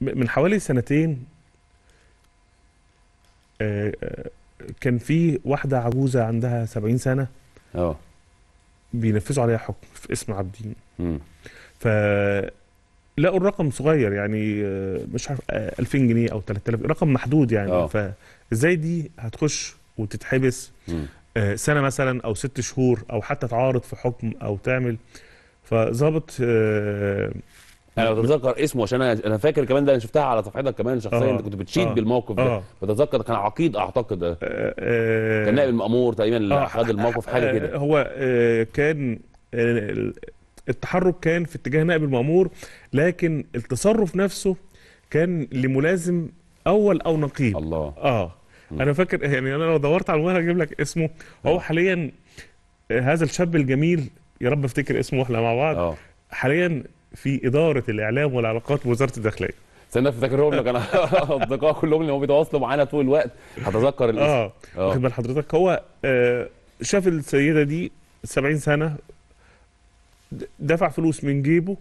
من حوالي سنتين كان في واحده عجوزه عندها 70 سنه اه بينفذوا عليها حكم في اسم عابدين ف لقوا الرقم صغير يعني مش عارف 2000 جنيه او 3000 رقم محدود يعني أوه. فازاي دي هتخش وتتحبس مم. سنه مثلا او ست شهور او حتى تعارض في حكم او تعمل فظابط انا يعني بتذكر اسمه عشان انا فاكر كمان ده انا شفتها على صفحتك كمان شخصيا آه. انت كنت بتشيد آه. بالموقف ده آه. بتذكر كان عقيد اعتقد ده كان نائب المامور تقريبا اللي الموقف حاجه كده هو كان التحرك كان في اتجاه نائب المامور لكن التصرف نفسه كان لملازم اول او نقيب الله اه م. انا فاكر يعني انا لو دورت على الموبايل هجيب لك اسمه هو حاليا هذا الشاب الجميل يا رب افتكر اسمه واحنا مع بعض أوه. حاليا في اداره الاعلام والعلاقات بوزاره الداخليه استنى افتكرهم لك انا اصدقاء كلهم اللي هم بيتواصلوا معانا طول الوقت هتذكر الاسم اه, آه. واخد بال حضرتك هو آه، شاف السيده دي 70 سنه دفع فلوس من جيبه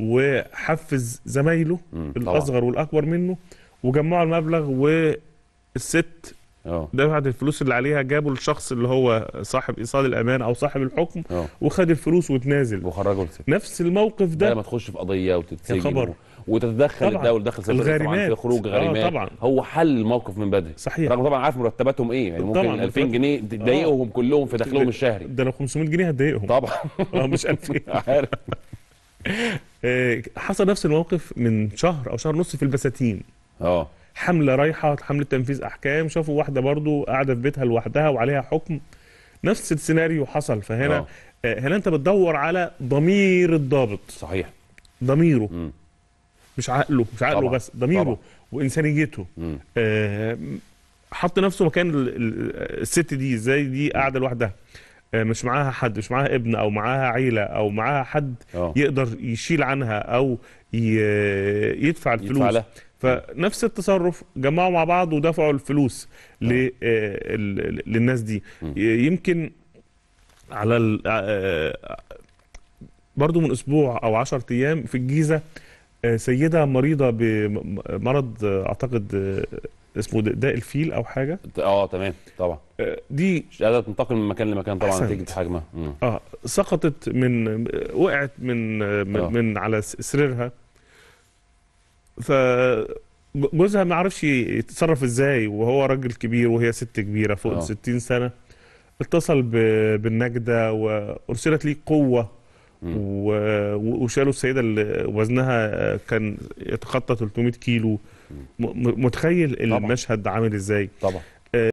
وحفز زمايله الاصغر والاكبر منه وجمعوا المبلغ والست أوه. دفعت الفلوس اللي عليها جابوا الشخص اللي هو صاحب ايصال الامان او صاحب الحكم أوه. وخد الفلوس وتنازل وخرجوا نفس الموقف ده لما تخش في قضيه وتتسجن خبر. وتتدخل طبعًا. الدوله داخل الغريمات في خروج آه، غريمات طبعا. هو حل الموقف من بدري صحيح رغم طبعا عارف مرتباتهم ايه يعني ممكن 2000 جنيه آه. تضايقهم كلهم في دخلهم الشهري ده لو 500 جنيه هتضايقهم طبعا آه، مش 2000 عارف حصل نفس الموقف من شهر او شهر ونص في البساتين اه حمله رايحه حمله تنفيذ احكام شافوا واحده برضو قاعده في بيتها لوحدها وعليها حكم نفس السيناريو حصل فهنا آه. آه، هنا انت بتدور على ضمير الضابط صحيح ضميره م. مش عقله مش عقله طبعًا. بس ضميره طبعًا. وانسانيته آه حط نفسه مكان آه، الست دي ازاي دي قاعده لوحدها آه، مش معاها حد مش معاها ابن او معاها عيله او معاها حد أوه. يقدر يشيل عنها او يدفع الفلوس يدفع فنفس التصرف جمعوا مع بعض ودفعوا الفلوس آه. آه، للناس دي يمكن على آه، برضو من اسبوع او 10 ايام في الجيزه سيده مريضه بمرض اعتقد اسمه داء الفيل او حاجه اه تمام طبعا دي مش قادره تنتقل من مكان لمكان طبعا نتيجه حجمها اه سقطت من وقعت من من, من على سريرها ف جوزها ما عرفش يتصرف ازاي وهو راجل كبير وهي ست كبيره فوق اه. ال 60 سنه اتصل بالنجده وارسلت ليه قوه وشالوا السيده اللي وزنها كان يتخطى 300 كيلو متخيل طبعًا. المشهد عامل ازاي طبعا